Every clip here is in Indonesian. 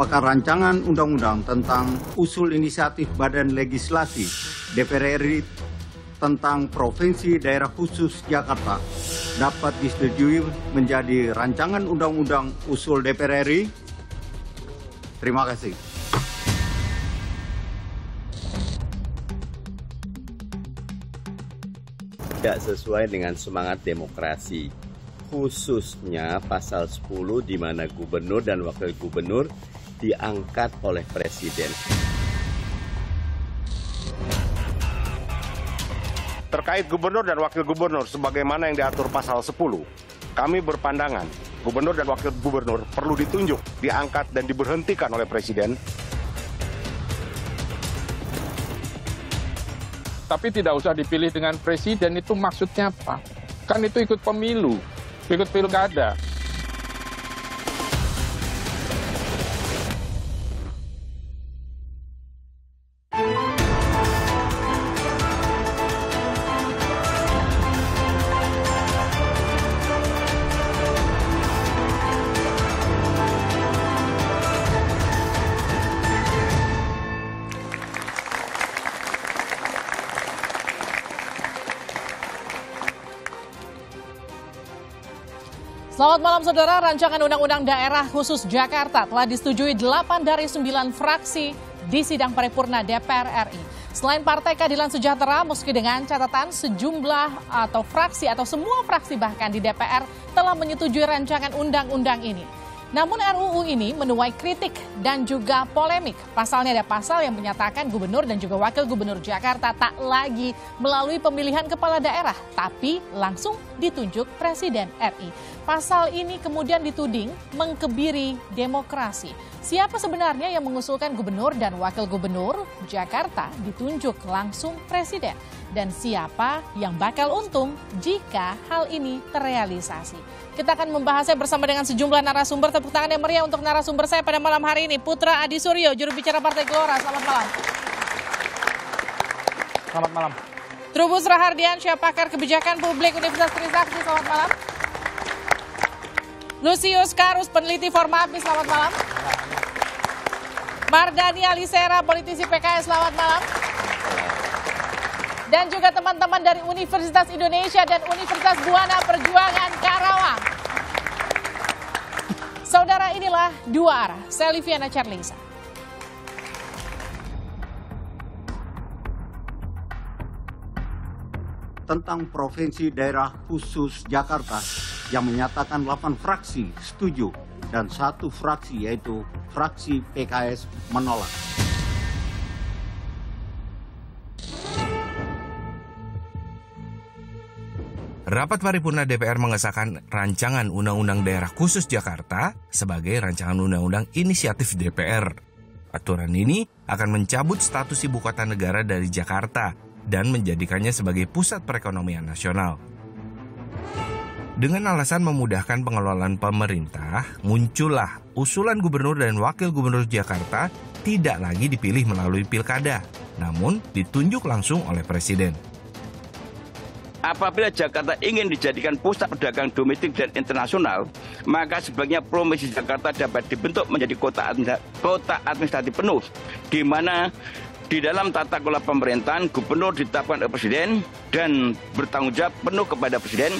apakah rancangan undang-undang tentang usul inisiatif Badan Legislasi DPR RI tentang Provinsi Daerah Khusus Jakarta dapat disetujui menjadi rancangan undang-undang usul DPR RI. Terima kasih. Tidak sesuai dengan semangat demokrasi, khususnya pasal 10 di mana gubernur dan wakil gubernur diangkat oleh Presiden. Terkait gubernur dan wakil gubernur sebagaimana yang diatur pasal 10, kami berpandangan gubernur dan wakil gubernur perlu ditunjuk, diangkat dan diberhentikan oleh presiden. Tapi tidak usah dipilih dengan presiden itu maksudnya apa? Kan itu ikut pemilu, ikut pilkada. Selamat malam saudara, rancangan Undang-Undang Daerah Khusus Jakarta telah disetujui 8 dari 9 fraksi di sidang paripurna DPR RI. Selain Partai Keadilan Sejahtera, meski dengan catatan sejumlah atau fraksi atau semua fraksi bahkan di DPR telah menyetujui rancangan undang-undang ini. Namun RUU ini menuai kritik dan juga polemik. Pasalnya ada pasal yang menyatakan gubernur dan juga wakil gubernur Jakarta tak lagi melalui pemilihan kepala daerah, tapi langsung ditunjuk Presiden RI. Pasal ini kemudian dituding mengkebiri demokrasi. Siapa sebenarnya yang mengusulkan gubernur dan wakil gubernur Jakarta ditunjuk langsung Presiden? dan siapa yang bakal untung jika hal ini terrealisasi. Kita akan membahasnya bersama dengan sejumlah narasumber. Tepuk tangan yang meriah untuk narasumber saya pada malam hari ini. Putra Adi Suryo, juru bicara Partai Gelora. Selamat malam. Selamat malam. Trubus Rahardian, pakar kebijakan publik Universitas Trisakti. Selamat malam. Lucius Karus, peneliti Formapi. Selamat malam. Mardani Alisera, politisi PKS. Selamat malam dan juga teman-teman dari Universitas Indonesia dan Universitas Buana Perjuangan Karawang. Saudara inilah dua arah, saya Liviana Charlisa. Tentang Provinsi Daerah Khusus Jakarta yang menyatakan 8 fraksi setuju dan satu fraksi yaitu fraksi PKS menolak. Rapat paripurna DPR mengesahkan rancangan Undang-Undang Daerah Khusus Jakarta sebagai rancangan Undang-Undang Inisiatif DPR. Aturan ini akan mencabut status ibu kota negara dari Jakarta dan menjadikannya sebagai pusat perekonomian nasional. Dengan alasan memudahkan pengelolaan pemerintah, muncullah usulan gubernur dan wakil gubernur Jakarta tidak lagi dipilih melalui pilkada, namun ditunjuk langsung oleh presiden. Apabila Jakarta ingin dijadikan pusat pedagang domestik dan internasional, maka sebaiknya provinsi Jakarta dapat dibentuk menjadi kota kota administratif penuh, di mana di dalam tata kelola pemerintahan, gubernur ditetapkan oleh presiden dan bertanggung jawab penuh kepada presiden.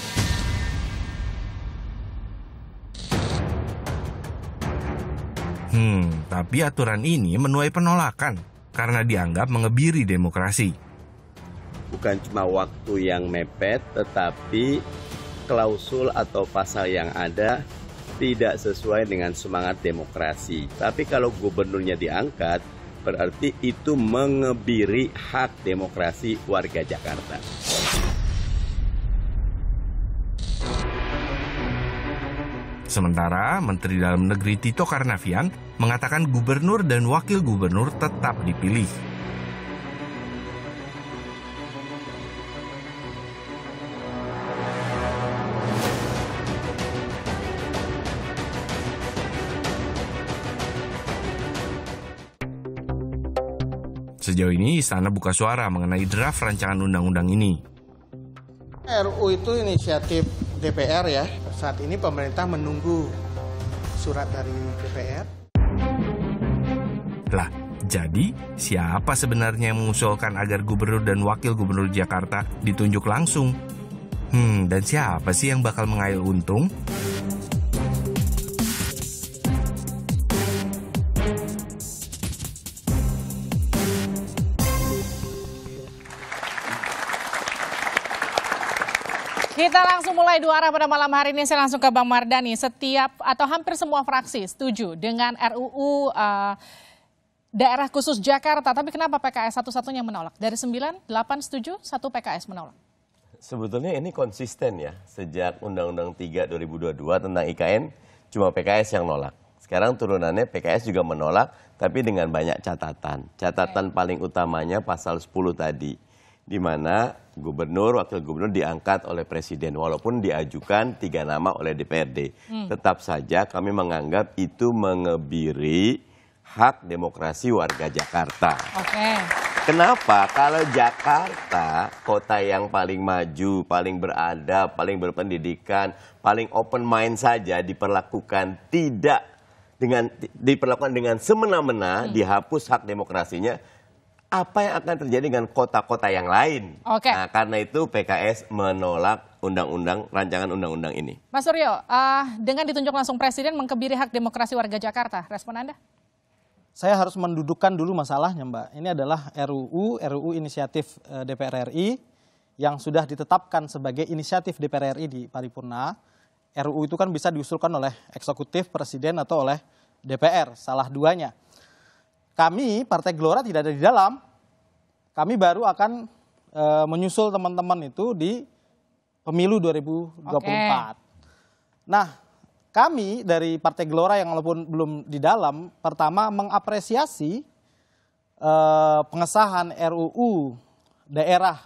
Hmm, tapi aturan ini menuai penolakan karena dianggap mengebiri demokrasi bukan cuma waktu yang mepet, tetapi klausul atau pasal yang ada tidak sesuai dengan semangat demokrasi. Tapi kalau gubernurnya diangkat, berarti itu mengebiri hak demokrasi warga Jakarta. Sementara Menteri Dalam Negeri Tito Karnavian mengatakan gubernur dan wakil gubernur tetap dipilih. Sejauh ini Istana buka suara mengenai draft rancangan undang-undang ini. RU itu inisiatif DPR ya. Saat ini pemerintah menunggu surat dari DPR. Lah, jadi siapa sebenarnya yang mengusulkan agar gubernur dan wakil gubernur Jakarta ditunjuk langsung? Hmm, dan siapa sih yang bakal mengail untung? Kita langsung mulai dua arah pada malam hari ini. Saya langsung ke Bang Mardani. Setiap atau hampir semua fraksi setuju dengan RUU uh, eh, daerah khusus Jakarta. Tapi kenapa PKS satu-satunya menolak? Dari 9, 8 setuju, satu PKS menolak. Sebetulnya ini konsisten ya. Sejak Undang-Undang 3 2022 tentang IKN, cuma PKS yang nolak. Sekarang turunannya PKS juga menolak, tapi dengan banyak catatan. Catatan okay. paling utamanya pasal 10 tadi di mana gubernur, wakil gubernur diangkat oleh presiden walaupun diajukan tiga nama oleh DPRD. Hmm. Tetap saja kami menganggap itu mengebiri hak demokrasi warga Jakarta. Oke. Okay. Kenapa? Kalau Jakarta, kota yang paling maju, paling beradab, paling berpendidikan, paling open mind saja diperlakukan tidak dengan diperlakukan dengan semena-mena hmm. dihapus hak demokrasinya apa yang akan terjadi dengan kota-kota yang lain. Oke. Okay. Nah, karena itu PKS menolak undang-undang rancangan undang-undang ini. Mas Suryo, uh, dengan ditunjuk langsung presiden mengkebiri hak demokrasi warga Jakarta, respon Anda? Saya harus mendudukkan dulu masalahnya, Mbak. Ini adalah RUU, RUU inisiatif eh, DPR RI yang sudah ditetapkan sebagai inisiatif DPR RI di paripurna. RUU itu kan bisa diusulkan oleh eksekutif, presiden atau oleh DPR, salah duanya. Kami Partai Gelora tidak ada di dalam. Kami baru akan e, menyusul teman-teman itu di pemilu 2024. Oke. Nah, kami dari Partai Gelora yang walaupun belum di dalam, pertama mengapresiasi e, pengesahan RUU daerah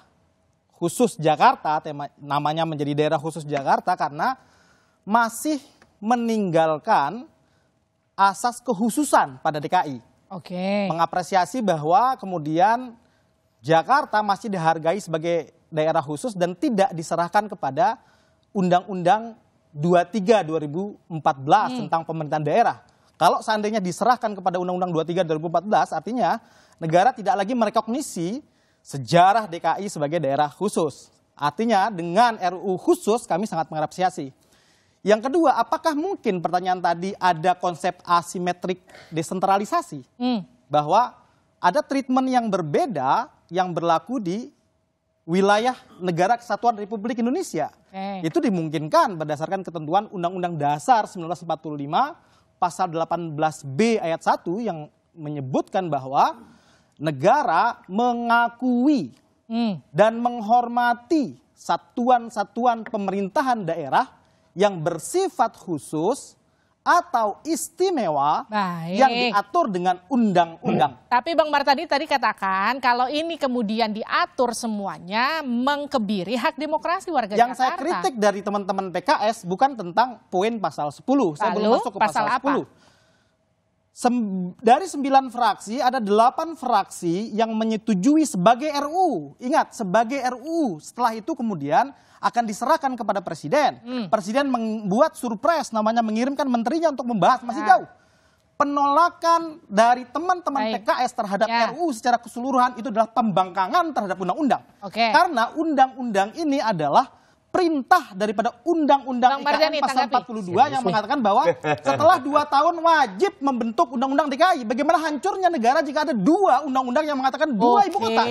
khusus Jakarta, tema, namanya menjadi daerah khusus Jakarta karena masih meninggalkan asas kehususan pada DKI. Oke. Okay. Mengapresiasi bahwa kemudian Jakarta masih dihargai sebagai daerah khusus dan tidak diserahkan kepada Undang-Undang 23 2014 hmm. tentang pemerintahan daerah. Kalau seandainya diserahkan kepada Undang-Undang 23 2014 artinya negara tidak lagi merekognisi sejarah DKI sebagai daerah khusus. Artinya dengan RUU khusus kami sangat mengapresiasi. Yang kedua, apakah mungkin pertanyaan tadi ada konsep asimetrik desentralisasi? Hmm. Bahwa ada treatment yang berbeda yang berlaku di wilayah negara kesatuan Republik Indonesia. Okay. Itu dimungkinkan berdasarkan ketentuan Undang-Undang Dasar 1945 pasal 18B ayat 1 yang menyebutkan bahwa negara mengakui hmm. dan menghormati satuan-satuan pemerintahan daerah yang bersifat khusus atau istimewa Baik. yang diatur dengan undang-undang. Tapi Bang Martadi tadi katakan kalau ini kemudian diatur semuanya mengkebiri hak demokrasi warga yang Jakarta. Yang saya kritik dari teman-teman PKS bukan tentang poin pasal 10. Lalu, saya belum masuk ke pasal, pasal 10. Sem dari 9 fraksi ada 8 fraksi yang menyetujui sebagai RU. Ingat, sebagai RU. Setelah itu kemudian akan diserahkan kepada presiden. Hmm. Presiden membuat surprise namanya mengirimkan menterinya untuk membahas masih ya. jauh. Penolakan dari teman-teman PKS terhadap ya. RUU secara keseluruhan itu adalah pembangkangan terhadap undang-undang. Okay. Karena undang-undang ini adalah perintah daripada undang-undang IKN pasal tanggapi. 42 yang mengatakan bahwa setelah dua tahun wajib membentuk undang-undang DKI. Bagaimana hancurnya negara jika ada dua undang-undang yang mengatakan dua okay. ibu kota? Bang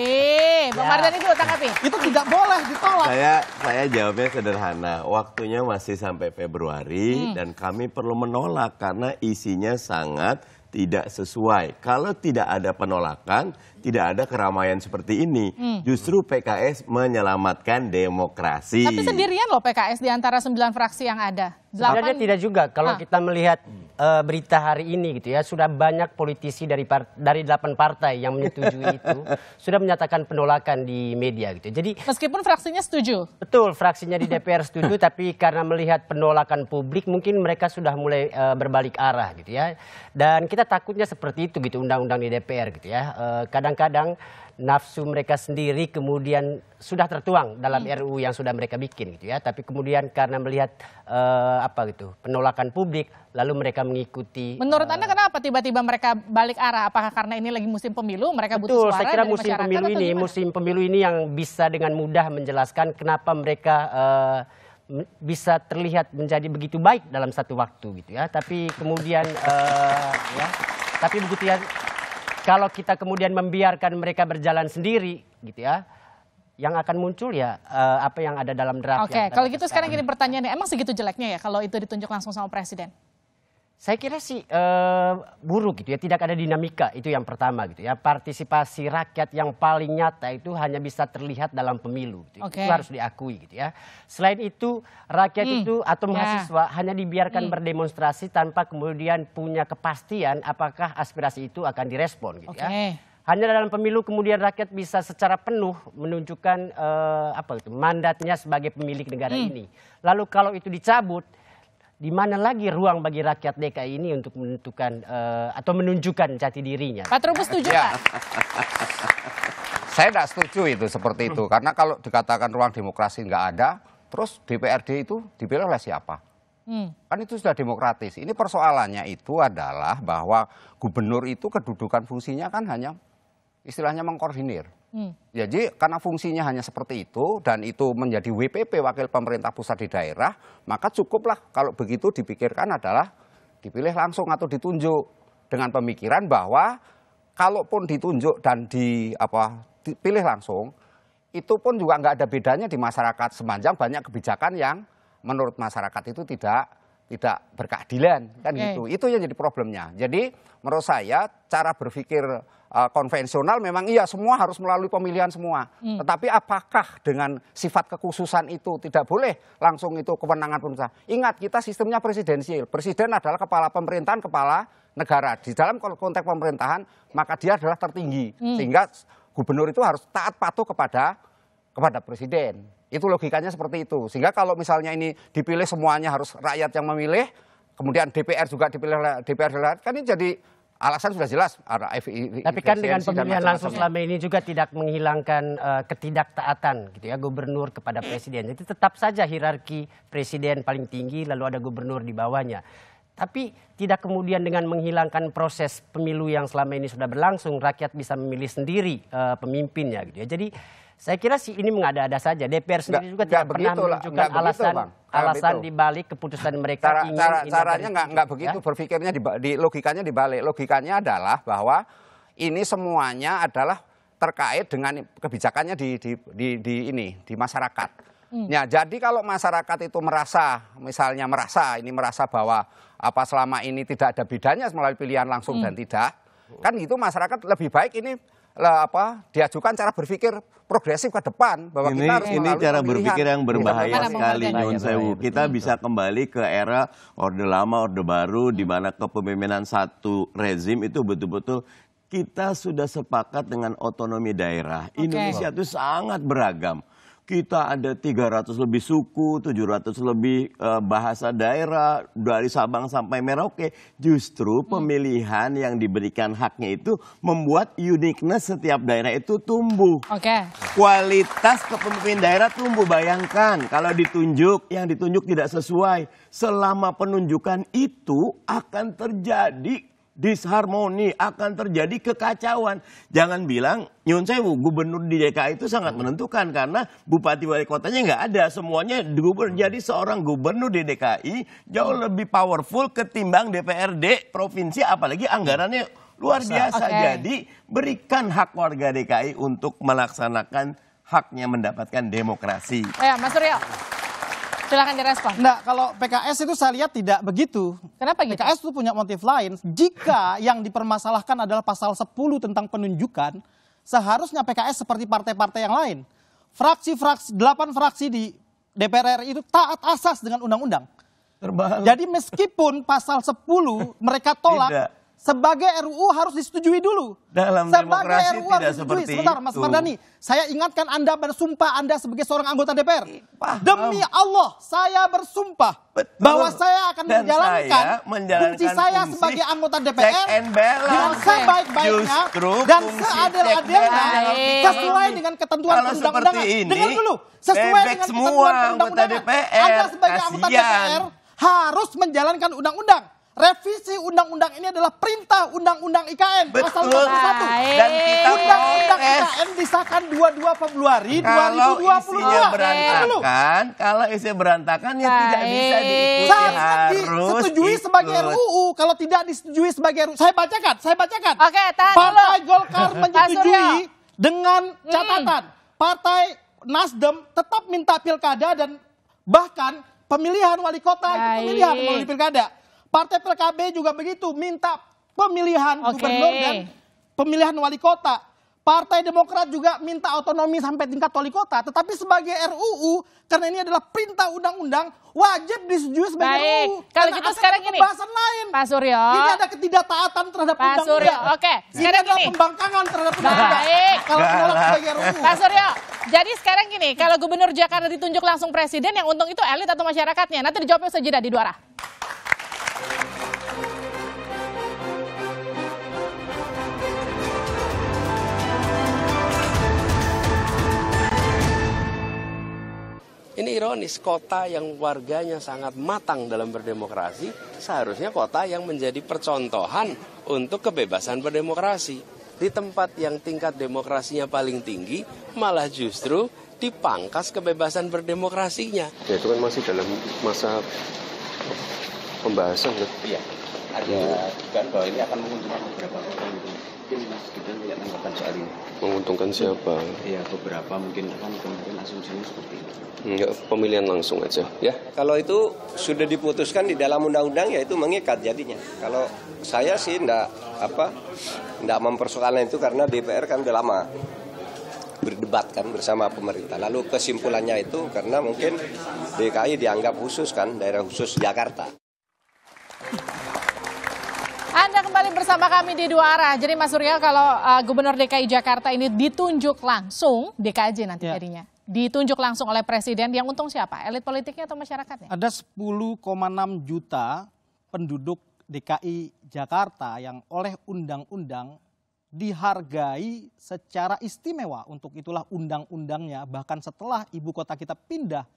ya. Mardani dulu tanggapi. Itu tidak boleh ditolak. Saya saya jawabnya sederhana. Waktunya masih sampai Februari hmm. dan kami perlu menolak karena isinya sangat tidak sesuai. Kalau tidak ada penolakan, tidak ada keramaian seperti ini. Hmm. Justru PKS menyelamatkan demokrasi. Tapi sendirian loh PKS di antara sembilan fraksi yang ada. Sebenarnya tidak juga. Kalau ha. kita melihat uh, berita hari ini gitu ya, sudah banyak politisi dari part, dari delapan partai yang menyetujui itu sudah menyatakan penolakan di media gitu. Jadi meskipun fraksinya setuju. Betul, fraksinya di DPR setuju tapi karena melihat penolakan publik mungkin mereka sudah mulai uh, berbalik arah gitu ya. Dan kita takutnya seperti itu gitu undang-undang di DPR gitu ya. Uh, kadang kadang-kadang nafsu mereka sendiri kemudian sudah tertuang dalam hmm. Iya. RUU yang sudah mereka bikin gitu ya tapi kemudian karena melihat uh, apa gitu penolakan publik lalu mereka mengikuti Menurut uh, Anda kenapa tiba-tiba mereka balik arah apakah karena ini lagi musim pemilu mereka betul, butuh suara saya kira musim pemilu ini musim pemilu ini yang bisa dengan mudah menjelaskan kenapa mereka uh, bisa terlihat menjadi begitu baik dalam satu waktu gitu ya tapi kemudian uh, ya tapi begitu ya kalau kita kemudian membiarkan mereka berjalan sendiri gitu ya yang akan muncul ya uh, apa yang ada dalam draft. Oke, okay. kalau gitu sekarang ini pertanyaannya, emang segitu jeleknya ya kalau itu ditunjuk langsung sama presiden? Saya kira sih eh, buruk gitu ya, tidak ada dinamika itu yang pertama gitu ya. Partisipasi rakyat yang paling nyata itu hanya bisa terlihat dalam pemilu, gitu. okay. itu harus diakui gitu ya. Selain itu rakyat hmm. itu atau ya. mahasiswa yeah. hanya dibiarkan hmm. berdemonstrasi tanpa kemudian punya kepastian apakah aspirasi itu akan direspon gitu okay. ya. Hanya dalam pemilu kemudian rakyat bisa secara penuh menunjukkan eh, apa itu mandatnya sebagai pemilik negara hmm. ini. Lalu kalau itu dicabut di mana lagi ruang bagi rakyat DKI ini untuk menentukan uh, atau menunjukkan jati dirinya. Pak Trubus setuju ya. Saya tidak setuju itu seperti itu karena kalau dikatakan ruang demokrasi nggak ada, terus DPRD itu dipilih oleh siapa? Hmm. Kan itu sudah demokratis. Ini persoalannya itu adalah bahwa gubernur itu kedudukan fungsinya kan hanya istilahnya mengkoordinir. Hmm. Ya, jadi karena fungsinya hanya seperti itu dan itu menjadi WPP wakil pemerintah pusat di daerah, maka cukuplah kalau begitu dipikirkan adalah dipilih langsung atau ditunjuk dengan pemikiran bahwa kalaupun ditunjuk dan di apa dipilih langsung itu pun juga nggak ada bedanya di masyarakat semanjang banyak kebijakan yang menurut masyarakat itu tidak tidak berkeadilan kan okay. gitu. Itu yang jadi problemnya. Jadi menurut saya cara berpikir Eh, konvensional memang iya semua harus melalui pemilihan semua. Hmm. Tetapi apakah dengan sifat kekhususan itu tidak boleh langsung itu kewenangan pemerintah? Ingat kita sistemnya presidensial, Presiden adalah kepala pemerintahan, kepala negara. Di dalam konteks pemerintahan maka dia adalah tertinggi. Hmm. Sehingga gubernur itu harus taat patuh kepada kepada presiden. Itu logikanya seperti itu. Sehingga kalau misalnya ini dipilih semuanya harus rakyat yang memilih, kemudian DPR juga dipilih DPR kan ini jadi alasan sudah jelas ada Tapi kan dengan pemilihan langsung selama ini juga tidak menghilangkan uh, ketidaktaatan gitu ya gubernur kepada presiden. Jadi tetap saja hierarki presiden paling tinggi lalu ada gubernur di bawahnya. Tapi tidak kemudian dengan menghilangkan proses pemilu yang selama ini sudah berlangsung rakyat bisa memilih sendiri uh, pemimpinnya gitu ya. Jadi saya kira sih ini mengada-ada saja. DPR sendiri gak, juga tidak pernah begitu, menunjukkan alasan begitu, alasan di balik keputusan mereka cara, ingin cara, caranya nggak nggak begitu ya? berpikirnya di, di logikanya dibalik. Logikanya adalah bahwa ini semuanya adalah terkait dengan kebijakannya di di, di, di ini di masyarakat. Hmm. Ya, jadi kalau masyarakat itu merasa misalnya merasa ini merasa bahwa apa selama ini tidak ada bedanya melalui pilihan langsung hmm. dan tidak kan itu masyarakat lebih baik ini lah apa diajukan cara berpikir progresif ke depan bahwa ini, kita harus ini cara berpikir yang iya, berbahaya ya, sekali Nyun iya, Sewu. Kita betul. bisa kembali ke era Orde Lama, Orde Baru di mana kepemimpinan satu rezim itu betul-betul kita sudah sepakat dengan otonomi daerah. Okay. Indonesia itu sangat beragam kita ada 300 lebih suku, 700 lebih uh, bahasa daerah dari Sabang sampai Merauke. Justru hmm. pemilihan yang diberikan haknya itu membuat uniqueness setiap daerah itu tumbuh. Oke. Okay. Kualitas kepemimpin daerah tumbuh. Bayangkan kalau ditunjuk yang ditunjuk tidak sesuai, selama penunjukan itu akan terjadi disharmoni, akan terjadi kekacauan. Jangan bilang Nyun Sewu, gubernur di DKI itu sangat menentukan karena bupati wali kotanya nggak ada, semuanya gubernur. Jadi seorang gubernur di DKI jauh lebih powerful ketimbang DPRD provinsi, apalagi anggarannya luar biasa. Okay. Jadi berikan hak warga DKI untuk melaksanakan haknya mendapatkan demokrasi. Ya, Mas Suryo. Silahkan direspon. Nah, kalau PKS itu saya lihat tidak begitu. Kenapa gitu? PKS itu punya motif lain. Jika yang dipermasalahkan adalah pasal 10 tentang penunjukan, seharusnya PKS seperti partai-partai yang lain. Fraksi-fraksi, 8 fraksi di DPR RI itu taat asas dengan undang-undang. Jadi meskipun pasal 10 mereka tolak, tidak sebagai RUU harus disetujui dulu. Dalam sebagai demokrasi RUU tidak harus disetujui. Sebentar, Mas Mardani, saya ingatkan Anda bersumpah Anda sebagai seorang anggota DPR. Paham. Demi Allah, saya bersumpah Betul. bahwa saya akan Dan menjalankan, saya fungsi saya fungsi sebagai anggota DPR dengan sebaik-baiknya dan seadil-adilnya sesuai dengan ketentuan undang-undang Dengar dulu, sesuai dengan ketentuan undang-undang Anda sebagai anggota DPR harus menjalankan undang-undang Revisi undang-undang ini adalah perintah undang-undang IKN Betul. pasal 21. Dan kita undang-undang IKN disahkan 22 Februari kalau 2022. berantakan, iya, kalau isinya berantakan ya tidak bisa diikuti. Saya disetujui ikut. sebagai RUU, kalau tidak disetujui sebagai RUU. Saya bacakan, saya bacakan. Oke, tahan Partai dulu. Golkar menyetujui dengan hmm. catatan. Hmm. Partai Nasdem tetap minta pilkada dan bahkan pemilihan wali kota itu pemilihan melalui pilkada. Partai PKB juga begitu, minta pemilihan okay. gubernur dan pemilihan wali kota. Partai Demokrat juga minta otonomi sampai tingkat wali kota. Tetapi sebagai RUU, karena ini adalah perintah undang-undang, wajib disetujui sebagai Baik. RUU. Kalau gitu sekarang ini, pembahasan lain. Pak Suryo. Ini ada ketidaktaatan terhadap Pak undang-undang. Suryo, oke. Okay. Sekarang ini pembangkangan terhadap undang-undang. Baik. Kalau menolak sebagai RUU. Pak Suryo, jadi sekarang gini, kalau Gubernur Jakarta ditunjuk langsung presiden, yang untung itu elit atau masyarakatnya. Nanti dijawabnya sejeda di duara. Ini ironis, kota yang warganya sangat matang dalam berdemokrasi, seharusnya kota yang menjadi percontohan untuk kebebasan berdemokrasi. Di tempat yang tingkat demokrasinya paling tinggi, malah justru dipangkas kebebasan berdemokrasinya. Ya, itu kan masih dalam masa pembahasan. Kan? Iya, ada ya. bahwa ini akan menguntungkan beberapa menguntungkan soal ini menguntungkan siapa ya beberapa mungkin kan kemarin asumsinya seperti itu enggak hmm, ya, pemilihan langsung aja ya kalau itu sudah diputuskan di dalam undang-undang ya itu mengikat jadinya kalau saya sih enggak apa enggak mempersoalkan itu karena DPR kan udah lama berdebat kan bersama pemerintah. Lalu kesimpulannya itu karena mungkin DKI dianggap khusus kan daerah khusus Jakarta. Anda kembali bersama kami di dua arah. Jadi Mas Surya kalau uh, Gubernur DKI Jakarta ini ditunjuk langsung DKJ nanti yeah. jadinya. Ditunjuk langsung oleh presiden yang untung siapa? Elit politiknya atau masyarakatnya? Ada 10,6 juta penduduk DKI Jakarta yang oleh undang-undang dihargai secara istimewa. Untuk itulah undang-undangnya bahkan setelah ibu kota kita pindah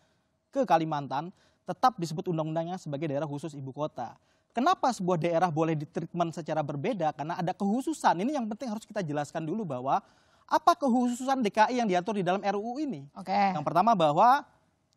ke Kalimantan tetap disebut undang-undangnya sebagai daerah khusus ibu kota. Kenapa sebuah daerah boleh ditreatment secara berbeda? Karena ada kehususan. Ini yang penting harus kita jelaskan dulu bahwa apa kehususan DKI yang diatur di dalam RUU ini? Oke. Okay. Yang pertama bahwa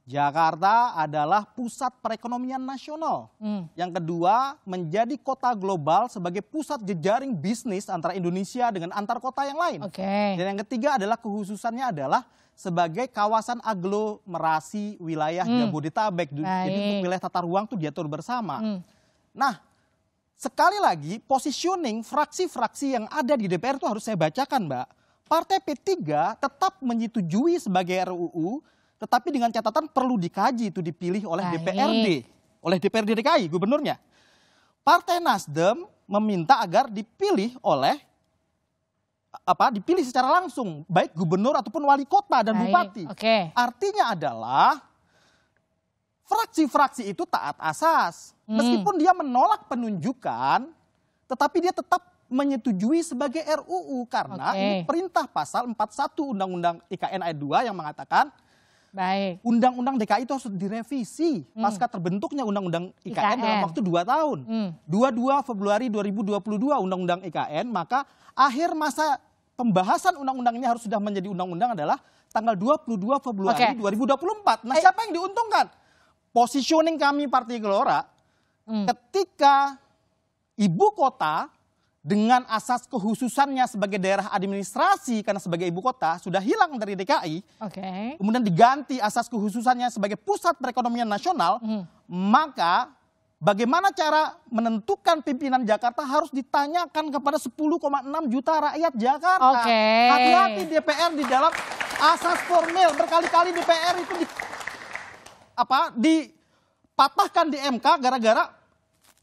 Jakarta adalah pusat perekonomian nasional. Hmm. Yang kedua, menjadi kota global sebagai pusat jejaring bisnis antara Indonesia dengan antar kota yang lain. Okay. Dan yang ketiga adalah kehususannya adalah sebagai kawasan aglomerasi wilayah hmm. Jabodetabek. Baik. Jadi untuk wilayah tata ruang itu diatur bersama. Hmm. Nah, sekali lagi positioning fraksi-fraksi yang ada di DPR itu harus saya bacakan, Mbak. Partai P3 tetap menyetujui sebagai RUU, tetapi dengan catatan perlu dikaji itu dipilih oleh Baik. DPRD, oleh DPRD DKI gubernurnya. Partai Nasdem meminta agar dipilih oleh apa dipilih secara langsung baik gubernur ataupun wali kota dan Baik. bupati. Okay. Artinya adalah fraksi-fraksi itu taat asas. Hmm. Meskipun dia menolak penunjukan, tetapi dia tetap menyetujui sebagai RUU karena okay. ini perintah pasal 41 Undang-Undang IKN ayat 2 yang mengatakan Undang-Undang DKI itu harus direvisi hmm. pasca terbentuknya Undang-Undang IKN, IKN dalam waktu 2 tahun. Hmm. 22 Februari 2022 Undang-Undang IKN, maka akhir masa pembahasan undang-undang ini harus sudah menjadi undang-undang adalah tanggal 22 Februari okay. 2024. Nah, eh. siapa yang diuntungkan? positioning kami Partai Gelora hmm. ketika ibu kota dengan asas kehususannya sebagai daerah administrasi karena sebagai ibu kota sudah hilang dari DKI, okay. kemudian diganti asas kehususannya sebagai pusat perekonomian nasional, hmm. maka bagaimana cara menentukan pimpinan Jakarta harus ditanyakan kepada 10,6 juta rakyat Jakarta. Hati-hati DPR di dalam asas formal berkali-kali DPR itu di apa dipatahkan di MK gara-gara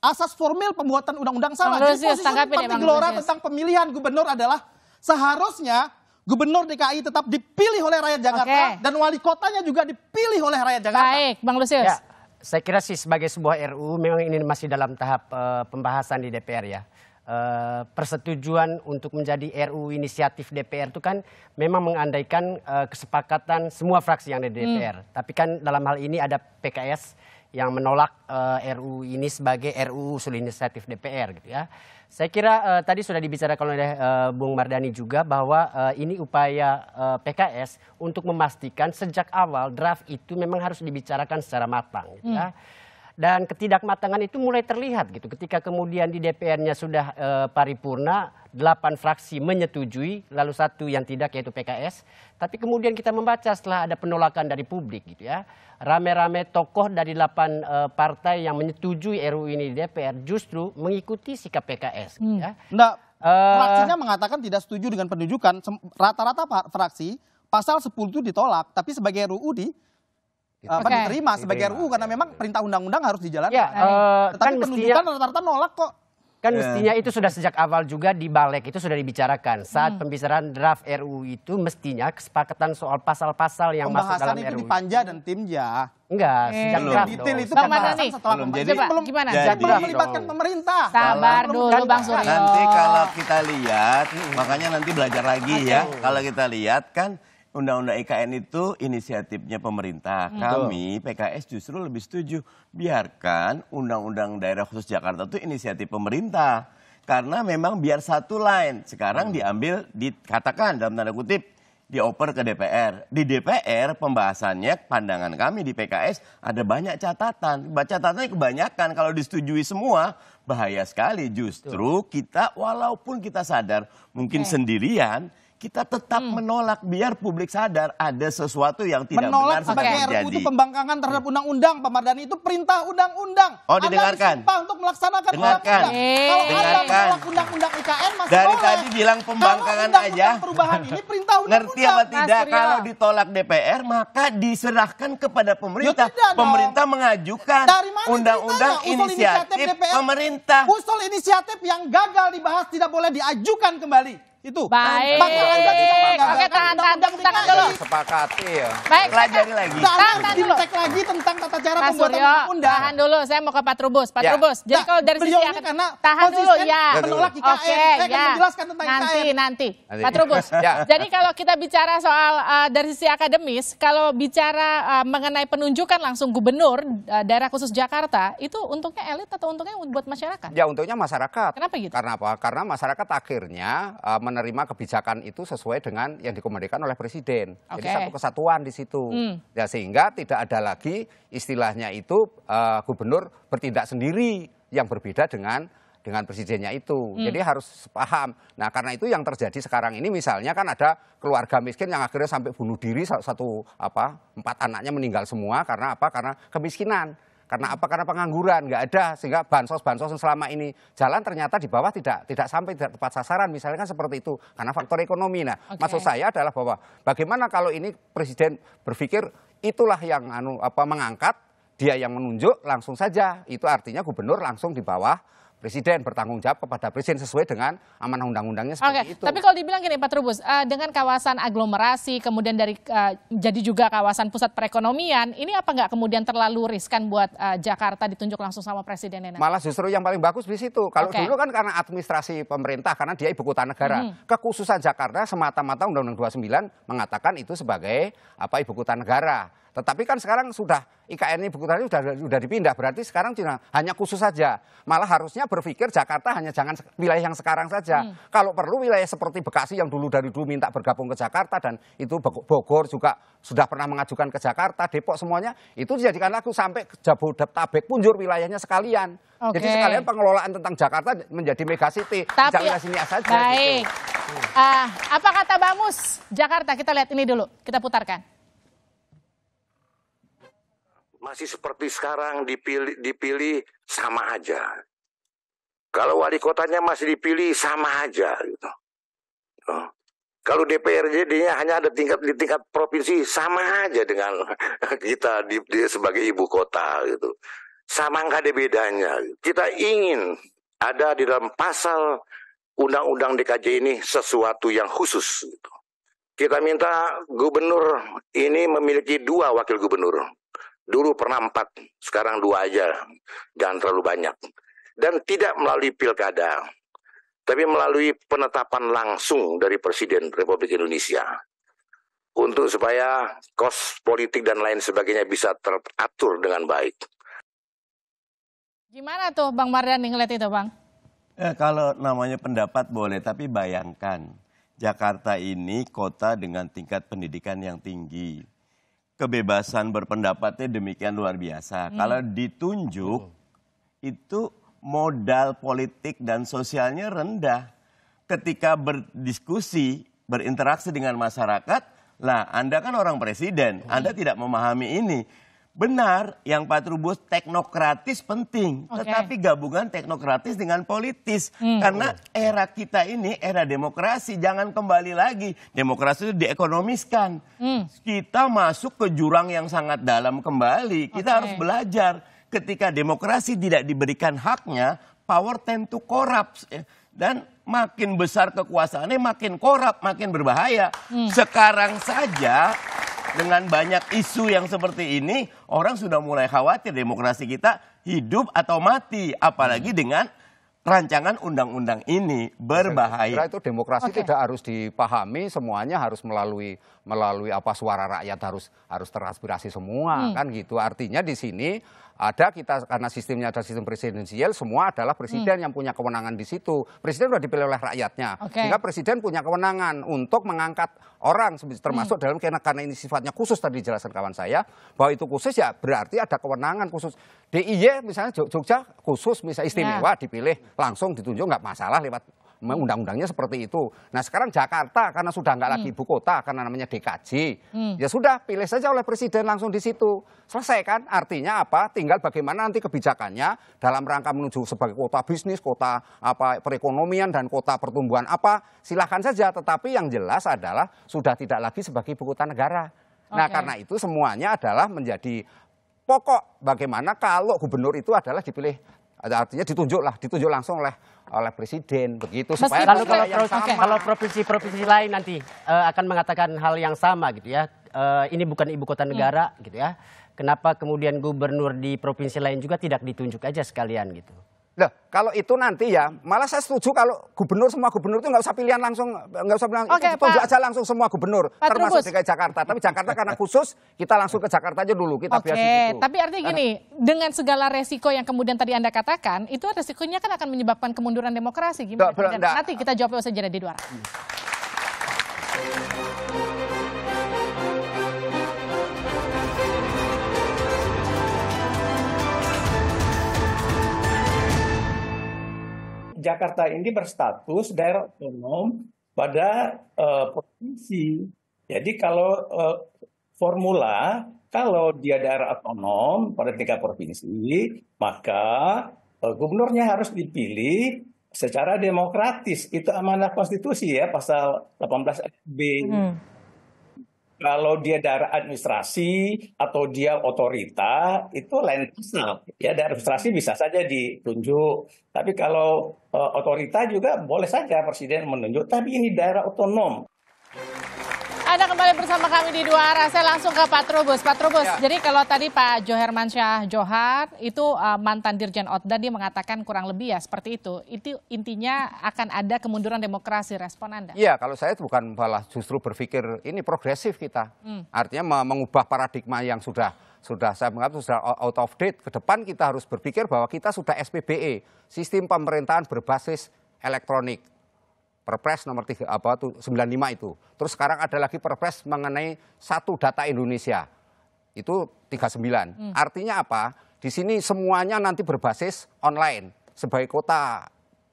asas formil pembuatan undang-undang salah. Jadi Lusius, posisi Partai Gelora tentang pemilihan gubernur adalah seharusnya gubernur DKI tetap dipilih oleh rakyat Jakarta okay. dan wali kotanya juga dipilih oleh rakyat Jakarta. Baik, Bang Lusius. Ya, saya kira sih sebagai sebuah RU memang ini masih dalam tahap uh, pembahasan di DPR ya. Eh, persetujuan untuk menjadi RUU inisiatif DPR itu kan memang mengandaikan eh, kesepakatan semua fraksi yang ada di DPR. Hmm. Tapi kan dalam hal ini ada PKS yang menolak uh, eh, RUU ini sebagai RUU usul inisiatif DPR gitu ya. Saya kira uh, tadi sudah dibicarakan oleh uh, Bung Mardani juga bahwa uh, ini upaya uh, PKS untuk memastikan sejak awal draft itu memang harus dibicarakan secara matang gitu ya. hmm. ya. Dan ketidakmatangan itu mulai terlihat gitu. Ketika kemudian di DPR-nya sudah e, paripurna, delapan fraksi menyetujui, lalu satu yang tidak yaitu PKS. Tapi kemudian kita membaca setelah ada penolakan dari publik gitu ya. Rame-rame tokoh dari delapan e, partai yang menyetujui RUU ini di DPR justru mengikuti sikap PKS. Gitu hmm. Ya. uh, fraksinya mengatakan tidak setuju dengan penunjukan. Rata-rata fraksi pasal 10 itu ditolak, tapi sebagai RUU di gitu. Apa okay. diterima sebagai RUU karena memang perintah undang-undang harus dijalankan. Ya, uh, Tetapi kan penunjukan rata-rata nolak kok. Kan yeah. mestinya itu sudah sejak awal juga di balik itu sudah dibicarakan. Saat hmm. pembicaraan draft RU itu mestinya kesepakatan soal pasal-pasal yang masuk dalam itu di Panja dan Timja. Ya. Enggak, eh. sejak draft detail itu kan Bang nih. setelah belum. Jadi, Coba, belum, gimana? Jadi, jadi belum melibatkan dong. pemerintah. Sabar dulu dulu Bang kan Suryo. Nanti kalau kita lihat, makanya nanti belajar lagi Aduh. ya. Kalau kita lihat kan Undang-undang IKN itu inisiatifnya pemerintah. Hmm. Kami PKS justru lebih setuju biarkan Undang-Undang Daerah Khusus Jakarta itu inisiatif pemerintah. Karena memang biar satu line sekarang hmm. diambil dikatakan dalam tanda kutip dioper ke DPR. Di DPR pembahasannya pandangan kami di PKS ada banyak catatan. Catatannya kebanyakan kalau disetujui semua bahaya sekali. Justru kita walaupun kita sadar mungkin okay. sendirian kita tetap hmm. menolak biar publik sadar ada sesuatu yang tidak menolak benar sebagai RUU itu pembangkangan terhadap iya. undang-undang Pak Mardani itu perintah undang-undang oh didengarkan anda untuk melaksanakan undang-undang kalau ada anda menolak undang-undang IKN masih dari boleh. tadi bilang pembangkangan undang -undang aja perubahan ini perintah undang-undang ngerti apa tidak Mas kalau ditolak DPR maka diserahkan kepada pemerintah Ya, pemerintah dong. mengajukan undang-undang inisiatif, inisiatif DPR, pemerintah usul inisiatif yang gagal dibahas tidak boleh diajukan kembali itu. Baik. Bakalan gak bisa makan. Oke, tahan, tahan, tangan Sepakati ya. Baik. Pelajari lagi. Tahan, cek lagi tentang tata cara Mas pembuatan undang-undang. Tahan dulu, saya mau ke Pak Trubus. Pak ya. Trubus, jadi nah, kalau dari sisi akan, karena tahan dulu ya. Menolak IKN, Oke, ya. akan menjelaskan tentang nanti, IKN. Nanti, nanti. Pak Trubus, ya. jadi kalau kita bicara soal uh, dari sisi akademis, kalau bicara uh, mengenai penunjukan langsung gubernur uh, daerah khusus Jakarta, itu untungnya elit atau untungnya buat masyarakat? Ya, untungnya masyarakat. Kenapa gitu? Karena apa? Karena masyarakat akhirnya uh, menerima kebijakan itu sesuai dengan yang dikomandikan oleh presiden. Okay. Jadi satu kesatuan di situ. Hmm. Ya sehingga tidak ada lagi istilahnya itu uh, gubernur bertindak sendiri yang berbeda dengan dengan presidennya itu. Hmm. Jadi harus paham. Nah, karena itu yang terjadi sekarang ini misalnya kan ada keluarga miskin yang akhirnya sampai bunuh diri satu apa empat anaknya meninggal semua karena apa? Karena kemiskinan. Karena apa? Karena pengangguran nggak ada sehingga bansos-bansos yang selama ini jalan ternyata di bawah tidak tidak sampai tidak tepat sasaran misalnya kan seperti itu karena faktor ekonomi. Nah, okay. maksud saya adalah bahwa bagaimana kalau ini presiden berpikir itulah yang anu apa mengangkat dia yang menunjuk langsung saja itu artinya gubernur langsung di bawah presiden bertanggung jawab kepada presiden sesuai dengan amanah undang-undangnya seperti okay. itu. Tapi kalau dibilang gini Pak Trubus, uh, dengan kawasan aglomerasi kemudian dari uh, jadi juga kawasan pusat perekonomian, ini apa nggak kemudian terlalu riskan buat uh, Jakarta ditunjuk langsung sama presiden Malah justru yang paling bagus di situ. Kalau okay. dulu kan karena administrasi pemerintah karena dia ibu kota negara. Hmm. Kekhususan Jakarta semata-mata Undang-Undang 29 mengatakan itu sebagai apa ibu kota negara. Tetapi kan sekarang sudah IKN ini buku sudah sudah dipindah, berarti sekarang Cina hanya khusus saja. Malah harusnya berpikir Jakarta hanya jangan wilayah yang sekarang saja. Hmm. Kalau perlu wilayah seperti Bekasi yang dulu dari dulu minta bergabung ke Jakarta dan itu Bogor juga sudah pernah mengajukan ke Jakarta, Depok semuanya itu dijadikan lagu sampai ke Jabodetabek punjur wilayahnya sekalian. Okay. Jadi sekalian pengelolaan tentang Jakarta menjadi megacity Tapi, sini saja. Baik. Gitu. Uh, apa kata Bamus? Jakarta kita lihat ini dulu, kita putarkan masih seperti sekarang dipilih, dipilih sama aja. Kalau wali kotanya masih dipilih sama aja gitu. Oh. Kalau DPRD-nya hanya ada tingkat di tingkat provinsi sama aja dengan kita di, di sebagai ibu kota gitu. Sama nggak ada bedanya. Kita ingin ada di dalam pasal undang-undang DKJ ini sesuatu yang khusus. Gitu. Kita minta gubernur ini memiliki dua wakil gubernur. Dulu pernah empat, sekarang dua aja, jangan terlalu banyak. Dan tidak melalui pilkada, tapi melalui penetapan langsung dari Presiden Republik Indonesia. Untuk supaya kos politik dan lain sebagainya bisa teratur dengan baik. Gimana tuh Bang Mardhani ngeliat itu Bang? Eh, kalau namanya pendapat boleh, tapi bayangkan Jakarta ini kota dengan tingkat pendidikan yang tinggi kebebasan berpendapatnya demikian luar biasa. Hmm. Kalau ditunjuk itu modal politik dan sosialnya rendah. Ketika berdiskusi, berinteraksi dengan masyarakat, lah Anda kan orang presiden, Anda tidak memahami ini Benar, yang Pak Trubus teknokratis penting, okay. tetapi gabungan teknokratis dengan politis. Hmm. Karena era kita ini era demokrasi, jangan kembali lagi demokrasi itu diekonomiskan. Hmm. Kita masuk ke jurang yang sangat dalam kembali. Kita okay. harus belajar ketika demokrasi tidak diberikan haknya, power tend to corrupt eh, dan makin besar kekuasaannya makin korup, makin berbahaya. Hmm. Sekarang saja dengan banyak isu yang seperti ini, orang sudah mulai khawatir demokrasi kita hidup atau mati, apalagi hmm. dengan rancangan undang-undang ini berbahaya. kira itu demokrasi okay. tidak harus dipahami semuanya harus melalui melalui apa suara rakyat harus harus teraspirasi semua hmm. kan gitu. Artinya di sini ada kita karena sistemnya ada sistem presidensial, semua adalah presiden hmm. yang punya kewenangan di situ. Presiden sudah dipilih oleh rakyatnya. Okay. Sehingga presiden punya kewenangan untuk mengangkat orang termasuk hmm. dalam karena, karena ini sifatnya khusus tadi dijelaskan kawan saya bahwa itu khusus ya berarti ada kewenangan khusus. DIY misalnya Jogja khusus misalnya istimewa yeah. dipilih langsung ditunjuk nggak masalah lewat undang-undangnya seperti itu. Nah sekarang Jakarta karena sudah nggak lagi hmm. ibu kota karena namanya DKJ, hmm. ya sudah pilih saja oleh presiden langsung di situ. Selesai kan? Artinya apa? Tinggal bagaimana nanti kebijakannya dalam rangka menuju sebagai kota bisnis, kota apa perekonomian dan kota pertumbuhan apa silahkan saja. Tetapi yang jelas adalah sudah tidak lagi sebagai ibu kota negara. Okay. Nah karena itu semuanya adalah menjadi pokok bagaimana kalau gubernur itu adalah dipilih ada artinya ditunjuklah ditunjuk langsung oleh oleh presiden begitu Mas, supaya kalau kalau, kalau provinsi-provinsi lain nanti uh, akan mengatakan hal yang sama gitu ya. Uh, ini bukan ibu kota hmm. negara hmm. gitu ya. Kenapa kemudian gubernur di provinsi lain juga tidak ditunjuk aja sekalian gitu? Nah, kalau itu nanti ya, malah saya setuju kalau gubernur semua gubernur itu nggak usah pilihan langsung, nggak usah bilang okay, itu aja langsung semua gubernur, Pak termasuk Trubus. DKI Jakarta. Tapi Jakarta karena khusus, kita langsung ke Jakarta aja dulu, kita okay. biasa gitu. Tapi artinya gini, dengan segala resiko yang kemudian tadi anda katakan, itu resikonya kan akan menyebabkan kemunduran demokrasi gimana? nanti kita jawab usai jeda di dua. Jakarta ini berstatus daerah otonom pada uh, provinsi. Jadi kalau uh, formula kalau dia daerah otonom pada tingkat provinsi, maka uh, gubernurnya harus dipilih secara demokratis. Itu amanah konstitusi ya pasal 18 B. Hmm kalau dia daerah administrasi atau dia otorita itu lain personal ya daerah administrasi bisa saja ditunjuk tapi kalau uh, otorita juga boleh saja presiden menunjuk tapi ini daerah otonom kembali bersama kami di dua arah. Saya langsung ke Pak Trubus. Pak Trubus, ya. jadi kalau tadi Pak Joherman Syah Johar itu uh, mantan Dirjen Otda dia mengatakan kurang lebih ya seperti itu. Itu intinya akan ada kemunduran demokrasi. Respon Anda? Iya, kalau saya itu bukan malah justru berpikir ini progresif kita. Hmm. Artinya mengubah paradigma yang sudah sudah saya menganggap sudah out of date. Ke depan kita harus berpikir bahwa kita sudah SPBE, sistem pemerintahan berbasis elektronik Perpres nomor 3 apa tuh 95 itu. Terus sekarang ada lagi Perpres mengenai satu data Indonesia. Itu 39. Hmm. Artinya apa? Di sini semuanya nanti berbasis online. Sebagai kota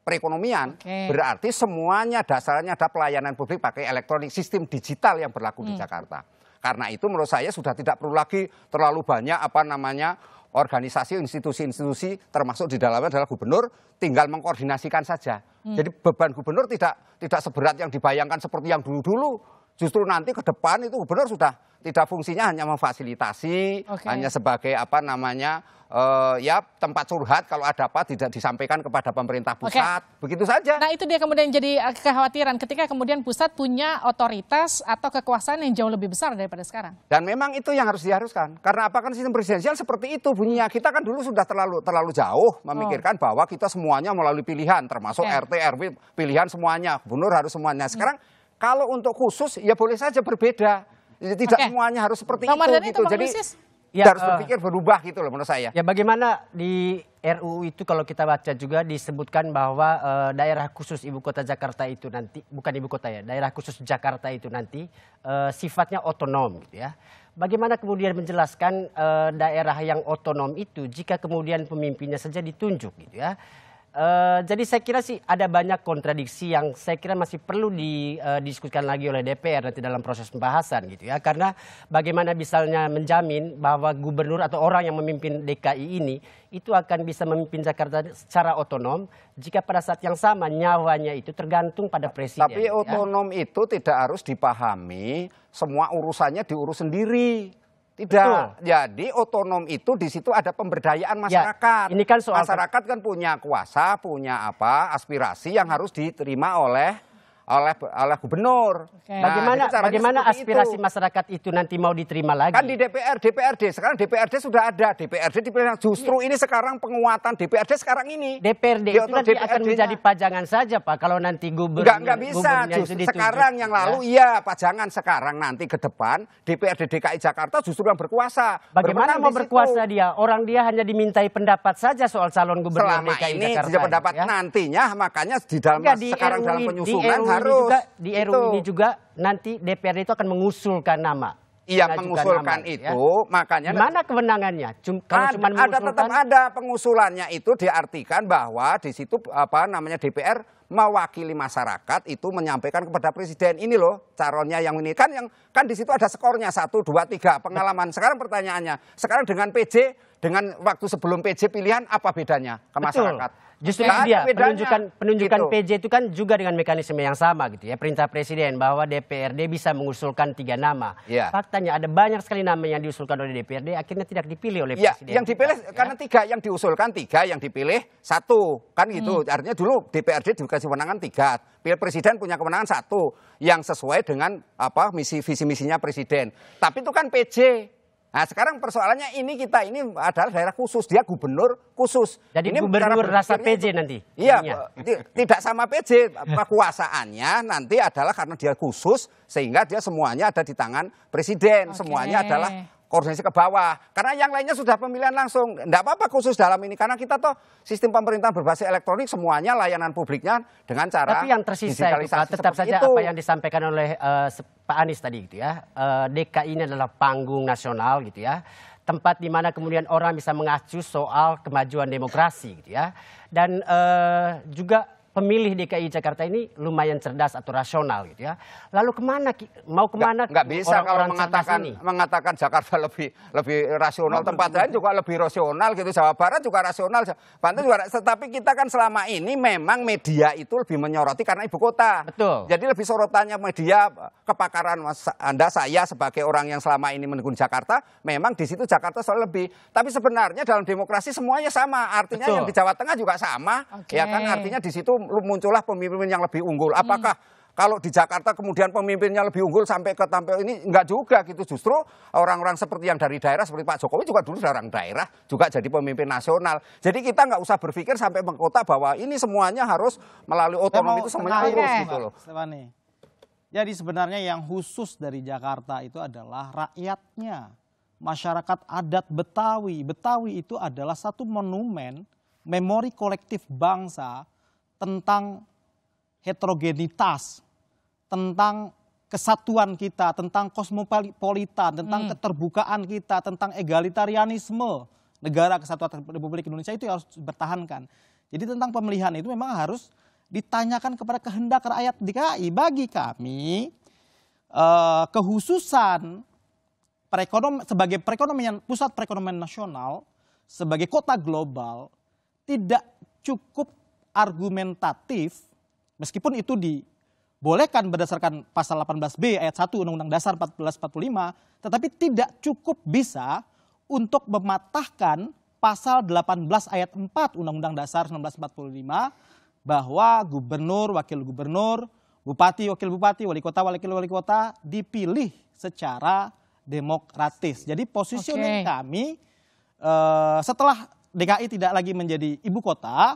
perekonomian okay. berarti semuanya dasarnya ada pelayanan publik pakai elektronik sistem digital yang berlaku hmm. di Jakarta. Karena itu menurut saya sudah tidak perlu lagi terlalu banyak apa namanya organisasi institusi-institusi termasuk di dalamnya adalah gubernur tinggal mengkoordinasikan saja. Hmm. Jadi beban gubernur tidak tidak seberat yang dibayangkan seperti yang dulu-dulu. Justru nanti ke depan itu gubernur sudah tidak fungsinya hanya memfasilitasi, okay. hanya sebagai apa namanya uh, ya tempat curhat kalau ada apa tidak disampaikan kepada pemerintah pusat. Okay. Begitu saja. Nah, itu dia kemudian jadi eh, kekhawatiran ketika kemudian pusat punya otoritas atau kekuasaan yang jauh lebih besar daripada sekarang. Dan memang itu yang harus diharuskan. Karena apa kan sistem presidensial seperti itu bunyinya. Kita kan dulu sudah terlalu terlalu jauh oh. memikirkan oh. bahwa kita semuanya melalui pilihan termasuk okay. RT RW pilihan semuanya. Gubernur harus semuanya. Hmm. Sekarang hmm. kalau untuk khusus ya boleh saja berbeda tidak okay. semuanya harus seperti Bang itu gitu. Jadi ya, harus eh, berpikir berubah gitu loh menurut saya. Ya bagaimana di RUU itu kalau kita baca juga disebutkan bahwa uh, daerah khusus ibu kota Jakarta itu nanti bukan ibu kota ya, daerah khusus Jakarta itu nanti uh, sifatnya otonom gitu ya. Bagaimana kemudian menjelaskan uh, daerah yang otonom itu jika kemudian pemimpinnya saja ditunjuk gitu ya. Eh, jadi saya kira sih ada banyak kontradiksi yang saya kira masih perlu didiskusikan eh, lagi oleh DPR nanti dalam proses pembahasan gitu ya. Karena bagaimana misalnya menjamin bahwa gubernur atau orang yang memimpin DKI ini itu akan bisa memimpin Jakarta secara otonom jika pada saat yang sama nyawanya itu tergantung pada presiden. Tapi gitu ya. otonom itu tidak harus dipahami semua urusannya diurus sendiri tidak. Betul. Jadi otonom itu di situ ada pemberdayaan ya, masyarakat. Ya, ini kan soal masyarakat kan punya kuasa, punya apa aspirasi yang harus diterima oleh oleh oleh gubernur. Okay. Nah, bagaimana bagaimana aspirasi itu. masyarakat itu nanti mau diterima lagi? Kan di DPR, DPRD. Sekarang DPRD sudah ada. DPRD dipilih justru ya. ini sekarang penguatan DPRD sekarang ini. DPRD itu nanti DPRD akan menjadi pajangan saja, Pak, kalau nanti gubernur Enggak enggak bisa. Justru sekarang yang lalu ya. iya pajangan sekarang nanti ke depan DPRD DKI Jakarta justru yang berkuasa. Bagaimana mau di berkuasa dia? Orang dia hanya dimintai pendapat saja soal calon gubernur Selama DKI ini, Jakarta. pendapat ya? nantinya makanya di dalam enggak, sekarang di RUI, dalam penyusunan harus. juga di RU gitu. ini juga nanti DPR itu akan mengusulkan nama. Iya mengusulkan nama, ya. itu, ya. makanya mana kewenangannya? Cuma, kalau ada, cuma ada tetap ada pengusulannya itu diartikan bahwa di situ apa namanya DPR mewakili masyarakat itu menyampaikan kepada presiden ini loh calonnya yang ini kan yang kan di situ ada skornya satu dua tiga pengalaman. Sekarang pertanyaannya, sekarang dengan PJ dengan waktu sebelum PJ pilihan apa bedanya ke masyarakat? Betul. Justru itu dia penunjukan penunjukan gitu. PJ itu kan juga dengan mekanisme yang sama gitu ya perintah presiden bahwa DPRD bisa mengusulkan tiga nama. Ya. Faktanya ada banyak sekali nama yang diusulkan oleh DPRD akhirnya tidak dipilih oleh ya, presiden. Yang dipilih kita, ya. karena ya. tiga yang diusulkan tiga yang dipilih satu kan gitu hmm. artinya dulu DPRD dikasih kewenangan tiga Pilih presiden punya kewenangan satu yang sesuai dengan apa misi visi misinya presiden. Tapi itu kan PJ Nah sekarang persoalannya ini kita ini adalah daerah khusus, dia gubernur khusus. Jadi ini gubernur rasa PJ itu, nanti? Iya, tidak sama PJ. Kekuasaannya nanti adalah karena dia khusus sehingga dia semuanya ada di tangan presiden. Okay. Semuanya adalah koordinasi ke bawah. Karena yang lainnya sudah pemilihan langsung. Tidak apa-apa khusus dalam ini. Karena kita toh sistem pemerintahan berbasis elektronik semuanya layanan publiknya dengan cara Tapi yang tersisa itu, tetap saja itu. apa yang disampaikan oleh uh, Pak Anies tadi gitu ya. Uh, eh, DKI ini adalah panggung nasional gitu ya. Tempat di mana kemudian orang bisa mengacu soal kemajuan demokrasi gitu ya. Dan uh, juga pemilih DKI Jakarta ini lumayan cerdas atau rasional gitu ya. Lalu kemana mau kemana? Nggak, nggak bisa orang, kalau mengatakan mengatakan Jakarta lebih lebih rasional, tempat lain juga lebih rasional gitu. Jawa Barat juga rasional, Banten juga. Tetapi kita kan selama ini memang media itu lebih menyoroti karena ibu kota. Betul. Jadi lebih sorotannya media kepakaran Anda saya sebagai orang yang selama ini menekuni Jakarta, memang di situ Jakarta selalu lebih. Tapi sebenarnya dalam demokrasi semuanya sama. Artinya Betul. yang di Jawa Tengah juga sama. Okay. Ya kan artinya di situ muncullah pemimpin yang lebih unggul. Hmm. Apakah hmm kalau di Jakarta kemudian pemimpinnya lebih unggul sampai ke tampil ini enggak juga gitu justru orang-orang seperti yang dari daerah seperti Pak Jokowi juga dulu dari daerah juga jadi pemimpin nasional jadi kita nggak usah berpikir sampai mengkota bahwa ini semuanya harus melalui otonomi itu semuanya harus gitu loh Stefani. jadi sebenarnya yang khusus dari Jakarta itu adalah rakyatnya masyarakat adat Betawi Betawi itu adalah satu monumen memori kolektif bangsa tentang heterogenitas, tentang kesatuan kita, tentang kosmopolitan, tentang hmm. keterbukaan kita, tentang egalitarianisme negara kesatuan Republik Indonesia itu harus bertahankan. Jadi tentang pemilihan itu memang harus ditanyakan kepada kehendak rakyat DKI. Bagi kami eh, kekhususan perekonom sebagai perekonomian pusat perekonomian nasional sebagai kota global tidak cukup argumentatif, meskipun itu dibolehkan berdasarkan pasal 18B ayat 1 Undang-Undang Dasar 1445, tetapi tidak cukup bisa untuk mematahkan pasal 18 ayat 4 Undang-Undang Dasar 1945 bahwa gubernur, wakil gubernur, bupati, wakil bupati, wali kota, wakil wali kota dipilih secara demokratis. Jadi posisi okay. kami eh, setelah DKI tidak lagi menjadi ibu kota,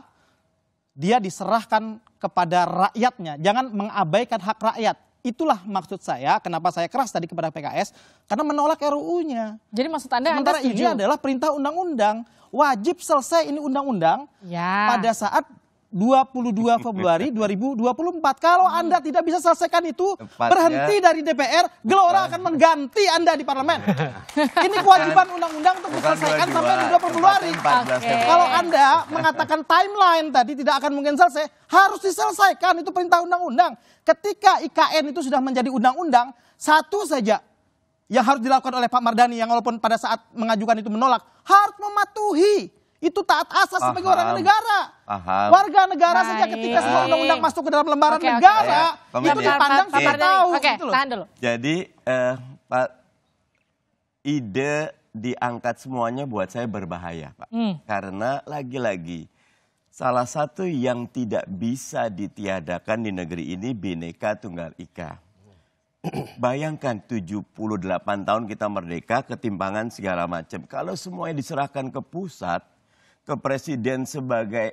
dia diserahkan kepada rakyatnya. Jangan mengabaikan hak rakyat. Itulah maksud saya kenapa saya keras tadi kepada PKS karena menolak RUU-nya. Jadi maksud Anda Sementara anda ini adalah perintah undang-undang, wajib selesai ini undang-undang ya. pada saat 22 Februari 2024. Kalau hmm. Anda tidak bisa selesaikan itu, Tepatnya, berhenti dari DPR, Gelora akan mengganti Anda di parlemen. Ini kewajiban undang-undang untuk diselesaikan sampai 22 Februari. Okay. Kalau Anda mengatakan timeline tadi tidak akan mungkin selesai, harus diselesaikan itu perintah undang-undang. Ketika IKN itu sudah menjadi undang-undang, satu saja yang harus dilakukan oleh Pak Mardani yang walaupun pada saat mengajukan itu menolak, harus mematuhi itu taat asas Paham. sebagai orang negara. Paham. Warga negara saja ketika sebuah undang-undang masuk ke dalam lembaran okay, negara okay. Iya. itu dipandang tidak tahu. Oke, gitu tahan dulu. Jadi uh, Pak ide diangkat semuanya buat saya berbahaya, Pak. Hmm. Karena lagi-lagi salah satu yang tidak bisa ditiadakan di negeri ini bineka Tunggal Ika. Bayangkan 78 tahun kita merdeka, ketimpangan segala macam. Kalau semuanya diserahkan ke pusat, ke presiden sebagai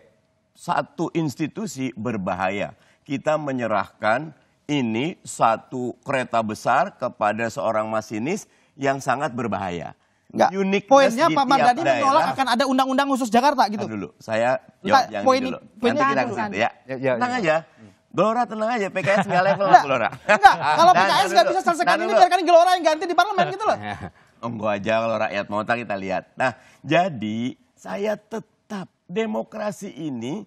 satu institusi berbahaya. Kita menyerahkan ini satu kereta besar kepada seorang masinis yang sangat berbahaya. Unik Poinnya Pak Mardhani menolak akan ada undang-undang khusus Jakarta gitu. dulu, saya jawab yang poin, dulu. Nanti kita ke situ ya. ya. ya, ya tenang ya. aja. Gelora tenang aja, PKS nggak level lah Gelora. Enggak, kalau nah, PKS nah, nggak nah, bisa nah, selesaikan ini biarkan Gelora yang ganti di parlemen gitu loh. Enggak aja kalau rakyat mau tak kita lihat. Nah, jadi saya tetap demokrasi ini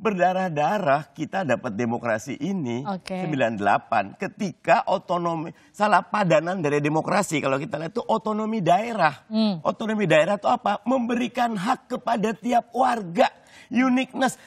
berdarah-darah kita dapat demokrasi ini okay. 98 ketika otonomi salah padanan dari demokrasi kalau kita lihat itu otonomi daerah. Hmm. Otonomi daerah itu apa? Memberikan hak kepada tiap warga. Uniqueness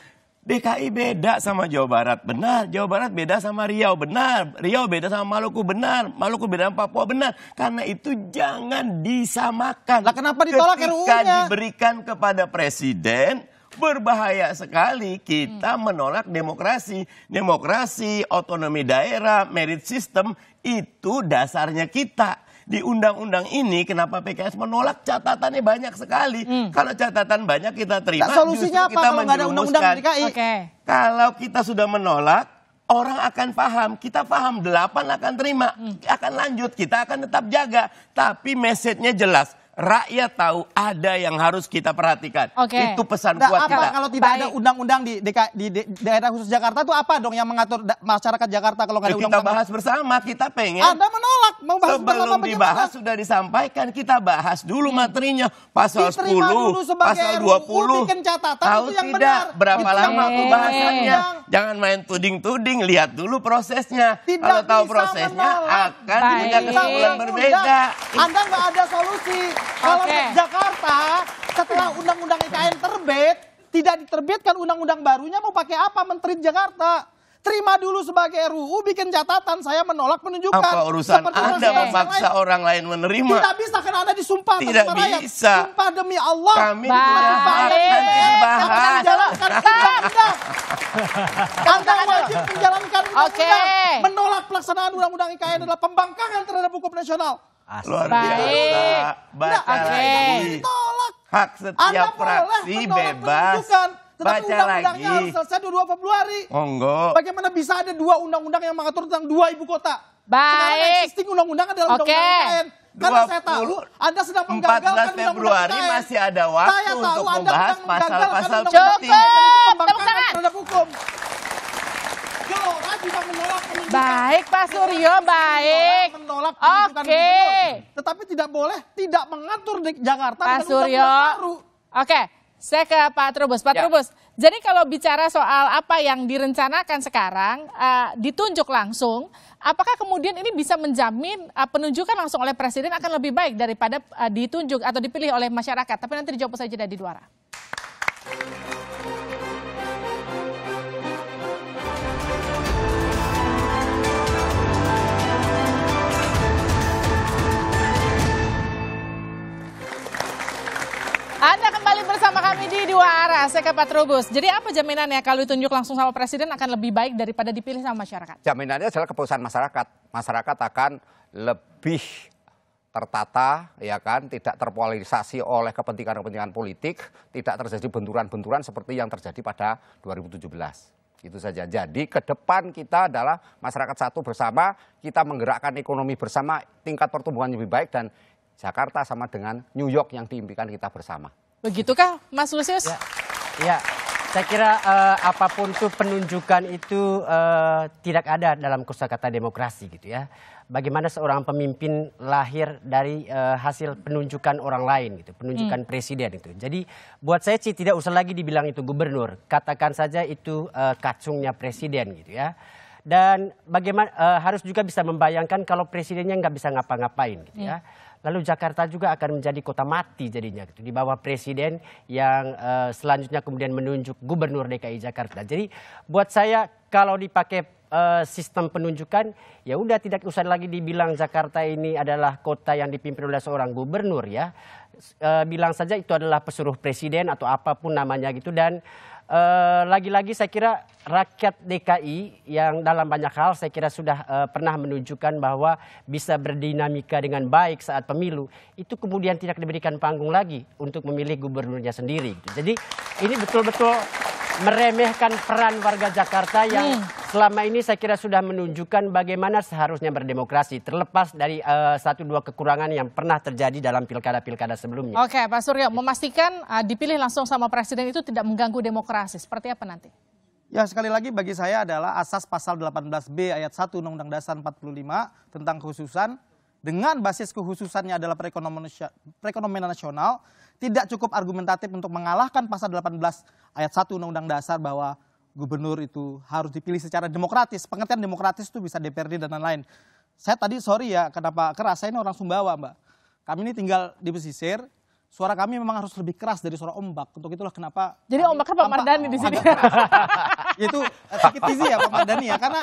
DKI beda sama Jawa Barat, benar. Jawa Barat beda sama Riau, benar. Riau beda sama Maluku, benar. Maluku beda sama Papua, benar. Karena itu jangan disamakan. Lah kenapa ditolak RUU-nya? diberikan kepada presiden, berbahaya sekali kita hmm. menolak demokrasi. Demokrasi, otonomi daerah, merit system itu dasarnya kita di undang-undang ini kenapa PKS menolak catatannya banyak sekali. Hmm. Kalau catatan banyak kita terima. Nah, solusinya apa kita kalau ada undang-undang DKI? Okay. Kalau kita sudah menolak, orang akan paham, kita paham, delapan akan terima, hmm. akan lanjut, kita akan tetap jaga. Tapi message-nya jelas rakyat tahu ada yang harus kita perhatikan. Okay. Itu pesan nah, kuat apa, kita. Kalau tidak Baik. ada undang-undang di, di, di, di daerah khusus Jakarta itu apa dong yang mengatur masyarakat Jakarta kalau nggak ya, ada undang-undang? Kita bahas bersama, kita pengen. Anda menolak. Mau bahas Sebelum dibahas sudah disampaikan, kita bahas dulu hmm. materinya. Pasal Diterima 10, pasal 20. bikin catatan tahu itu yang tidak benar. berapa itu lama pembahasannya. Iya. Jangan main tuding-tuding, lihat dulu prosesnya. Tidak kalau tahu prosesnya menolak. akan punya kesimpulan berbeda. Anda nggak ada solusi. Kalau okay. Jakarta setelah undang-undang IKN terbit, tidak diterbitkan undang-undang barunya mau pakai apa menteri Jakarta? Terima dulu sebagai RUU, bikin catatan saya menolak penunjukan. Apa urusan Seperti Anda memaksa lain. orang lain menerima? Tidak bisa karena Anda disumpah. Tidak bisa. Rakyat. Sumpah demi Allah. Kami bahas. Jalankan undang-undang. Anda wajib menjalankan undang-undang. Menolak pelaksanaan undang-undang IKN adalah pembangkangan terhadap hukum nasional. Asli. Luar biasa. Baca nah, okay. Hak setiap praksi fraksi bebas. Penunjukan. Tetapi Baca undang-undangnya harus selesai 22 Februari. Oh, Bagaimana bisa ada dua undang-undang yang mengatur tentang dua ibu kota? Baik. Sekarang existing undang-undang adalah okay. undang-undang Karena 20, saya tahu Anda sedang menggagalkan undang-undang Februari undang -undang masih ada waktu saya tahu untuk membahas pasal-pasal penting. Cukup, tepuk tangan. Terhadap hukum bisa menolak penunjukan. Baik Pak Suryo, baik. Menolak penunjukan Oke. Gubernur, tetapi tidak boleh tidak mengatur di Jakarta. Pak Suryo. Oke, saya ke Pak Trubus. Pak ya. Trubus, jadi kalau bicara soal apa yang direncanakan sekarang, uh, ditunjuk langsung, apakah kemudian ini bisa menjamin uh, penunjukan langsung oleh Presiden akan lebih baik daripada uh, ditunjuk atau dipilih oleh masyarakat? Tapi nanti dijawab saja dari Duara. bersama kami di dua arah, saya ke Pak Trubus. Jadi apa jaminannya kalau ditunjuk langsung sama Presiden akan lebih baik daripada dipilih sama masyarakat? Jaminannya adalah keputusan masyarakat. Masyarakat akan lebih tertata, ya kan, tidak terpolarisasi oleh kepentingan-kepentingan politik, tidak terjadi benturan-benturan seperti yang terjadi pada 2017. Itu saja. Jadi ke depan kita adalah masyarakat satu bersama, kita menggerakkan ekonomi bersama, tingkat pertumbuhan lebih baik dan Jakarta sama dengan New York yang diimpikan kita bersama. Begitukah Mas Lusius? Ya, ya. saya kira uh, apapun itu penunjukan itu uh, tidak ada dalam kosakata demokrasi gitu ya. Bagaimana seorang pemimpin lahir dari uh, hasil penunjukan orang lain gitu, penunjukan hmm. presiden itu. Jadi buat saya sih tidak usah lagi dibilang itu gubernur, katakan saja itu uh, kacungnya presiden gitu ya dan bagaimana uh, harus juga bisa membayangkan kalau presidennya nggak bisa ngapa-ngapain gitu ya. ya. Lalu Jakarta juga akan menjadi kota mati jadinya gitu, di bawah presiden yang uh, selanjutnya kemudian menunjuk gubernur DKI Jakarta. Jadi buat saya kalau dipakai uh, sistem penunjukan ya udah tidak usah lagi dibilang Jakarta ini adalah kota yang dipimpin oleh seorang gubernur ya. Uh, bilang saja itu adalah pesuruh presiden atau apapun namanya gitu dan Eh, lagi-lagi uh, saya kira rakyat DKI yang dalam banyak hal saya kira sudah uh, pernah menunjukkan bahwa bisa berdinamika dengan baik saat pemilu itu kemudian tidak diberikan panggung lagi untuk memilih gubernurnya sendiri. Jadi ini betul-betul meremehkan peran warga Jakarta yang hmm. selama ini saya kira sudah menunjukkan bagaimana seharusnya berdemokrasi terlepas dari uh, satu dua kekurangan yang pernah terjadi dalam pilkada-pilkada sebelumnya. Oke, Pak Suryo memastikan uh, dipilih langsung sama presiden itu tidak mengganggu demokrasi. Seperti apa nanti? Ya sekali lagi bagi saya adalah asas pasal 18B ayat 1 Undang-Undang Dasar 45 tentang kehususan dengan basis kehususannya adalah perekonomian nasional, tidak cukup argumentatif untuk mengalahkan pasal 18 ayat 1 Undang-Undang Dasar bahwa gubernur itu harus dipilih secara demokratis. Pengertian demokratis itu bisa DPRD dan lain-lain. Saya tadi sorry ya kenapa keras, saya ini orang Sumbawa mbak. Kami ini tinggal di pesisir, suara kami memang harus lebih keras dari suara ombak. Untuk itulah kenapa Jadi ombaknya kan Pak Mardani di sini. itu eh, sakit easy ya Pak Mardani ya karena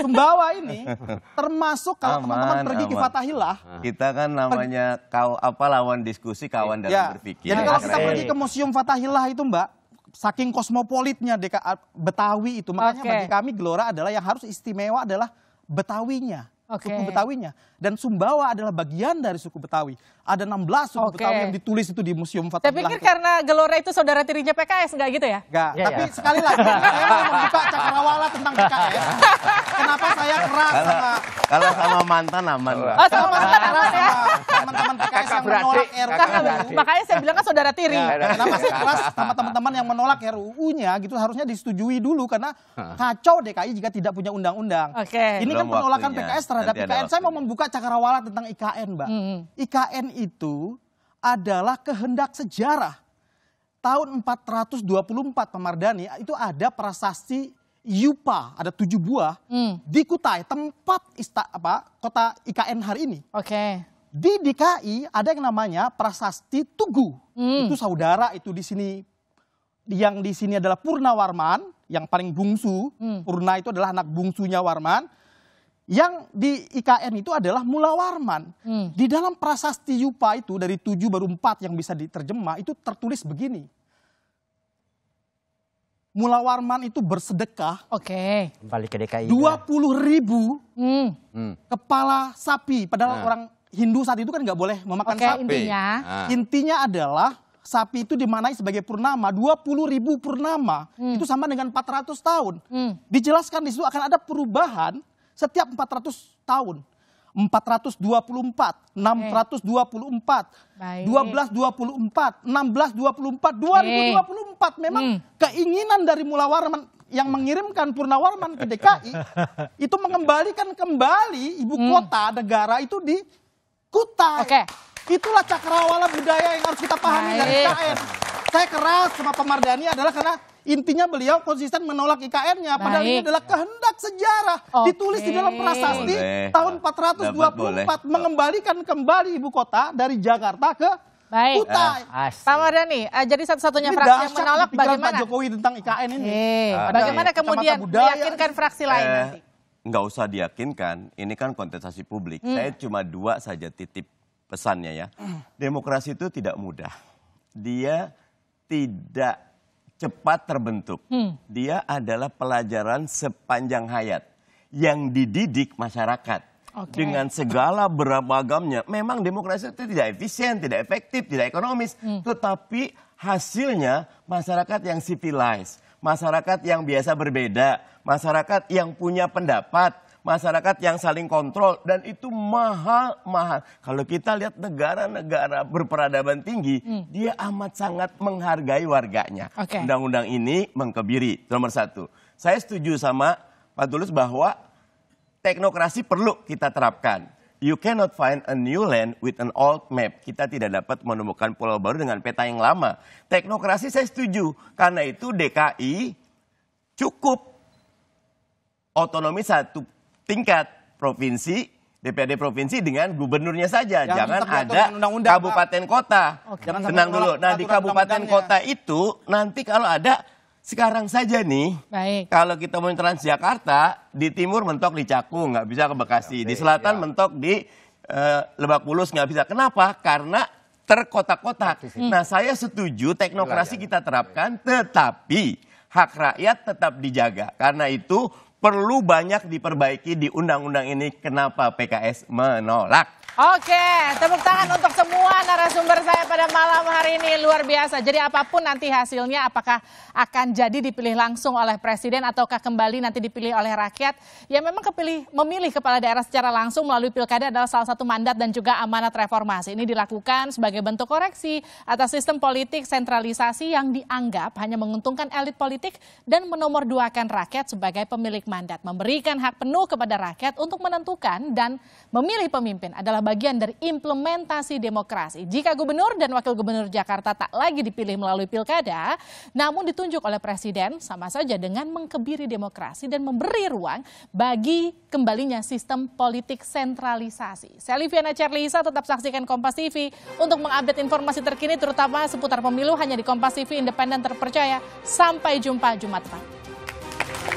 Sumbawa ini termasuk kalau teman-teman pergi ke Fatahillah. Kita kan namanya kau apa lawan diskusi kawan iya. dalam ya, berpikir. Jadi kalau iya, kita pergi ke Museum Fatahillah itu Mbak Saking kosmopolitnya DKI Betawi itu makanya okay. bagi kami Gelora adalah yang harus istimewa adalah Betawinya okay. suku Betawinya. Dan Sumbawa adalah bagian dari suku Betawi. Ada 16 suku okay. Betawi yang ditulis itu di Museum Fathulillah. Tapi pikir kan karena Gelora itu saudara tirinya PKS, enggak gitu ya? Enggak, ya, tapi ya. sekali lagi saya membuka cakrawala tentang PKS. kenapa saya keras kalau, sama kalau sama mantan aman lah. Oh, sama mantan aman ya. Teman-teman PKS yang menolak RUU. Makanya saya bilang kan saudara tiri. Ya, kenapa saya keras sama teman-teman yang menolak RUU-nya gitu harusnya disetujui dulu karena kacau DKI jika tidak punya undang-undang. Oke. Okay. Ini kan penolakan PKS terhadap IKN. Saya mau membuka cakrawala tentang IKN, Mbak. Hmm. IKN itu adalah kehendak sejarah tahun 424 Pemardani itu ada prasasti Yupa ada tujuh buah hmm. di Kutai tempat ista, apa kota IKN hari ini. Oke. Okay. Di DKI ada yang namanya Prasasti Tugu. Hmm. Itu saudara itu di sini yang di sini adalah Purna Warman yang paling bungsu. Hmm. Purna itu adalah anak bungsunya Warman. Yang di IKN itu adalah Mula Warman. Hmm. Di dalam Prasasti Yupa itu dari tujuh baru empat yang bisa diterjemah itu tertulis begini. Mula Warman itu bersedekah. Oke. Okay. Kembali ke DKI. Ya. Dua puluh ribu hmm. hmm. kepala sapi. Padahal nah. orang Hindu saat itu kan nggak boleh memakan okay, sapi. Intinya. Nah. intinya adalah sapi itu dimanai sebagai purnama. Dua puluh ribu purnama hmm. itu sama dengan 400 tahun. Hmm. Dijelaskan di situ akan ada perubahan setiap 400 tahun. 424, 624, Baik. 1224, 1624, 2024 memang hmm. keinginan dari Mula Warman yang mengirimkan Purnawarman ke DKI itu mengembalikan kembali ibu hmm. kota negara itu di Kutai. Okay. Itulah cakrawala budaya yang harus kita pahami Baik. dari KN. Saya keras sama Pak Mardhani adalah karena Intinya beliau konsisten menolak IKN-nya. Padahal ini adalah kehendak sejarah. Okay. Ditulis di dalam prasasti boleh. tahun 424. Dapat boleh. Mengembalikan kembali ibu kota dari Jakarta ke Baik. Kuta. Ah, eh, Pak Mardani, jadi satu-satunya fraksi yang menolak bagaimana? Pak Jokowi tentang IKN ini. Ah, bagaimana kemudian meyakinkan fraksi lain eh, nanti? Nggak usah diyakinkan, ini kan kontestasi publik. Hmm. Saya cuma dua saja titip pesannya ya. Hmm. Demokrasi itu tidak mudah. Dia tidak cepat terbentuk. Hmm. Dia adalah pelajaran sepanjang hayat yang dididik masyarakat. Okay. Dengan segala beragamnya memang demokrasi itu tidak efisien, tidak efektif, tidak ekonomis. Hmm. Tetapi hasilnya masyarakat yang civilized, masyarakat yang biasa berbeda, masyarakat yang punya pendapat, masyarakat yang saling kontrol dan itu mahal-mahal. Kalau kita lihat negara-negara berperadaban tinggi, hmm. dia amat sangat menghargai warganya. undang Undang-undang ini mengkebiri nomor satu. Saya setuju sama Pak Tulus bahwa teknokrasi perlu kita terapkan. You cannot find a new land with an old map. Kita tidak dapat menemukan pulau baru dengan peta yang lama. Teknokrasi saya setuju. Karena itu DKI cukup otonomi satu tingkat provinsi, DPD provinsi dengan gubernurnya saja. Yang Jangan ada undang -undang, kabupaten Pak. kota. Oke. Tenang dulu. Nah, di kabupaten undang kota itu nanti kalau ada sekarang saja nih, Baik. kalau kita mau Jakarta di timur mentok di Cakung, nggak bisa ke Bekasi. Oke, di selatan ya. mentok di uh, Lebak Bulus, nggak bisa. Kenapa? Karena terkotak-kotak. Nah, saya setuju teknokrasi kita terapkan, tetapi hak rakyat tetap dijaga. Karena itu perlu banyak diperbaiki di undang-undang ini. Kenapa PKS menolak? Oke, tepuk tangan untuk semua narasumber saya pada malam hari ini luar biasa. Jadi apapun nanti hasilnya apakah akan jadi dipilih langsung oleh presiden ataukah kembali nanti dipilih oleh rakyat? Ya memang kepilih memilih kepala daerah secara langsung melalui pilkada adalah salah satu mandat dan juga amanat reformasi. Ini dilakukan sebagai bentuk koreksi atas sistem politik sentralisasi yang dianggap hanya menguntungkan elit politik dan menomorduakan rakyat sebagai pemilik mandat. Memberikan hak penuh kepada rakyat untuk menentukan dan memilih pemimpin adalah bagian dari implementasi demokrasi. Jika gubernur dan wakil gubernur Jakarta tak lagi dipilih melalui pilkada, namun ditunjuk oleh presiden sama saja dengan mengkebiri demokrasi dan memberi ruang bagi kembalinya sistem politik sentralisasi. Saya Liviana Charlisa tetap saksikan Kompas TV untuk mengupdate informasi terkini terutama seputar pemilu hanya di Kompas TV independen terpercaya. Sampai jumpa Jumat Pak.